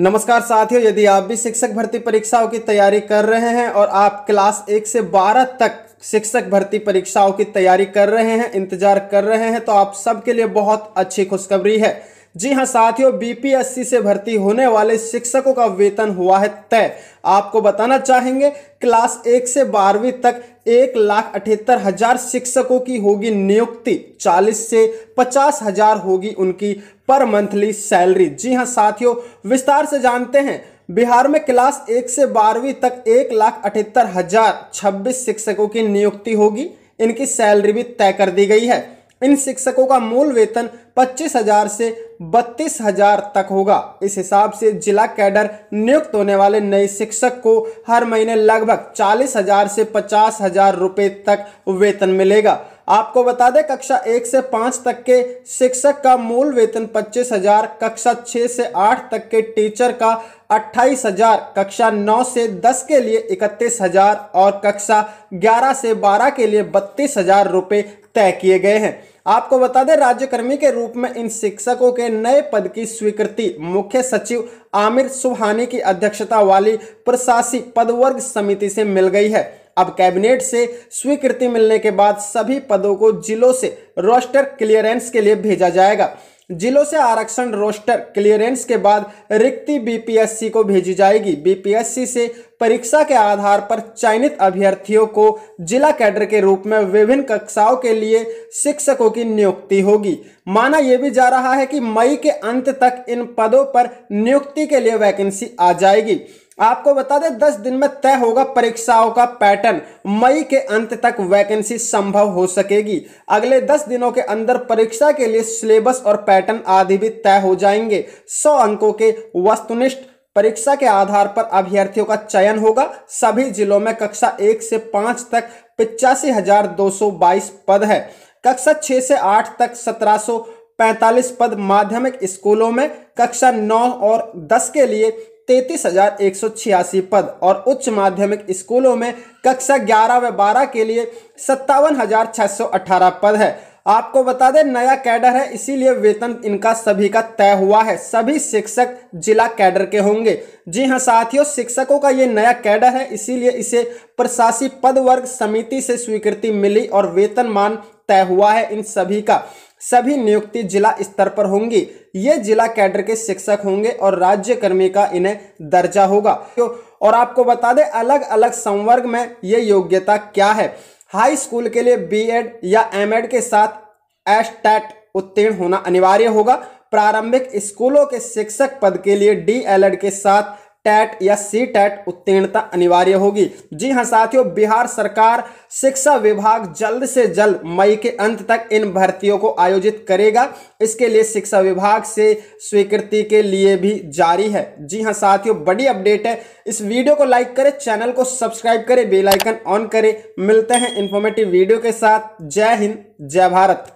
नमस्कार साथियों यदि आप भी शिक्षक भर्ती परीक्षाओं की तैयारी कर रहे हैं और आप क्लास एक से बारह तक शिक्षक भर्ती परीक्षाओं की तैयारी कर रहे हैं इंतजार कर रहे हैं तो आप सबके लिए बहुत अच्छी खुशखबरी है जी हां साथियों बीपीएससी से भर्ती होने वाले शिक्षकों का वेतन हुआ है तय आपको बताना चाहेंगे क्लास एक से बारहवीं तक एक लाख अठहत्तर हजार शिक्षकों की होगी नियुक्ति चालीस से पचास हजार होगी उनकी पर मंथली सैलरी जी हां साथियों विस्तार से जानते हैं बिहार में क्लास एक से बारहवीं तक एक लाख अठहत्तर हजार छब्बीस शिक्षकों की नियुक्ति होगी इनकी सैलरी भी तय कर दी गई है इन शिक्षकों का मूल वेतन पच्चीस हजार से बत्तीस हजार तक होगा इस हिसाब से जिला कैडर नियुक्त होने वाले नए शिक्षक को हर महीने लगभग चालीस हजार से पचास हजार तक वेतन मिलेगा आपको बता दें कक्षा एक से पाँच तक के शिक्षक का मूल वेतन पच्चीस हजार कक्षा छः से आठ तक के टीचर का अट्ठाईस हजार कक्षा नौ से दस के लिए इकतीस हजार और कक्षा ग्यारह से बारह के लिए बत्तीस हजार रुपये तय किए गए हैं आपको बता दें राज्यकर्मी के रूप में इन शिक्षकों के नए पद की स्वीकृति मुख्य सचिव आमिर सुबहानी की अध्यक्षता वाली प्रशासी पदवर्ग समिति से मिल गई है अब कैबिनेट से स्वीकृति मिलने के बाद सभी पदों को जिलों से रोस्टर क्लियरेंस के लिए भेजा जाएगा जिलों से आरक्षण रोस्टर क्लियरेंस के बाद रिक्ति बीपीएससी को भेजी जाएगी बीपीएससी से परीक्षा के आधार पर चयनित अभ्यर्थियों को जिला कैडर के रूप में विभिन्न कक्षाओं के लिए शिक्षकों की नियुक्ति होगी माना यह भी जा रहा है कि मई के अंत तक इन पदों पर नियुक्ति के लिए वैकेंसी आ जाएगी आपको बता दें दस दिन में तय होगा परीक्षाओं का पैटर्न मई के अंत तक वैकेंसी संभव हो सकेगी अगले दस दिनों के अंदर परीक्षा के लिए सिलेबस और पैटर्न आदि भी तय हो जाएंगे सौ अंकों के वस्तुनिष्ठ परीक्षा के आधार पर अभ्यर्थियों का चयन होगा सभी जिलों में कक्षा एक से पांच तक पिचासी हजार दो सौ बाईस पद है कक्षा छह से आठ तक सत्रह सौ पद माध्यमिक स्कूलों में कक्षा नौ और दस के लिए तैतीस हजार एक सौ छियासी पद और उच्च माध्यमिक स्कूलों में कक्षा ग्यारह व बारह के लिए सत्तावन हजार छह सौ अठारह पद है आपको बता दें नया कैडर है इसीलिए वेतन इनका सभी का तय हुआ है सभी शिक्षक जिला कैडर के होंगे जी हाँ साथियों शिक्षकों का ये नया कैडर है इसीलिए इसे प्रशासी पद वर्ग समिति से स्वीकृति मिली और वेतन मान तय हुआ है इन सभी का सभी नियुक्ति जिला स्तर पर होंगी ये जिला कैडर के शिक्षक होंगे और राज्य कर्मी का इन्हें दर्जा होगा तो और आपको बता दें अलग अलग संवर्ग में ये योग्यता क्या है हाई स्कूल के लिए बीएड या एमएड के साथ टैट उत्तीर्ण होना अनिवार्य होगा प्रारंभिक स्कूलों के शिक्षक पद के लिए डी के साथ टैट या सी टैट उत्तीर्णता अनिवार्य होगी जी हां साथियों बिहार सरकार शिक्षा विभाग जल्द से जल्द मई के अंत तक इन भर्तियों को आयोजित करेगा इसके लिए शिक्षा विभाग से स्वीकृति के लिए भी जारी है जी हां साथियों बड़ी अपडेट है इस वीडियो को लाइक करें चैनल को सब्सक्राइब करें बेलाइकन ऑन करें मिलते हैं इन्फॉर्मेटिव वीडियो के साथ जय हिंद जय भारत